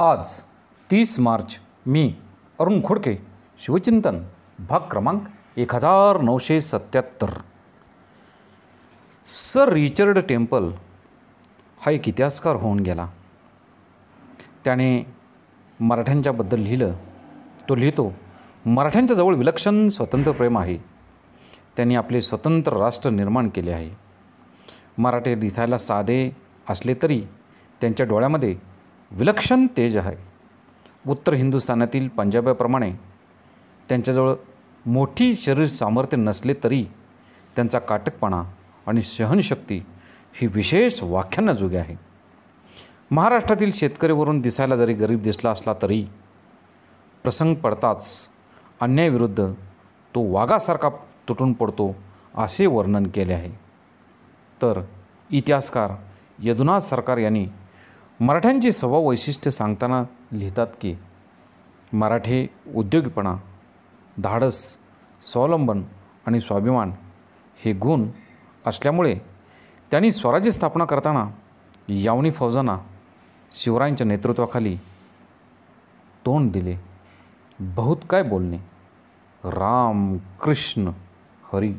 आज तीस मार्च मी अरुण खोडके शिवचिंतन भाग क्रमांक एक हजार नऊशे सत्याहत्तर सर रिचर्ड टेम्पल हा एक इतिहासकार होऊन गेला त्याने मराठ्यांच्याबद्दल लिहिलं तो लिहितो मराठ्यांच्याजवळ विलक्षण स्वतंत्र प्रेम आहे त्यांनी आपले स्वतंत्र राष्ट्र निर्माण केले आहे मराठे दिसायला साधे असले तरी त्यांच्या डोळ्यामध्ये विलक्षण तेज आहे उत्तर हिंदुस्थानातील पंजाबाप्रमाणे त्यांच्याजवळ मोठी शरीर सामर्थ्य नसले तरी त्यांचा काटकपणा आणि सहनशक्ती ही विशेष जुगे आहे महाराष्ट्रातील शेतकरीवरून दिसायला जरी गरीब दिसला असला तरी प्रसंग पडताच अन्यायविरुद्ध तो वाघासारखा तुटून पडतो असे वर्णन केले आहे तर इतिहासकार यदुनाथ सरकार यांनी मराठ्यांची सवा वैशिष्ट्य सांगताना लिहितात की मराठे उद्योगीपणा धाडस स्वावलंबन आणि स्वाभिमान हे गुण असल्यामुळे त्यांनी स्वराज्य स्थापना करताना यावनी फौजांना शिवरायांच्या नेतृत्वाखाली तोंड दिले बहुत काय बोलणे राम कृष्ण हरी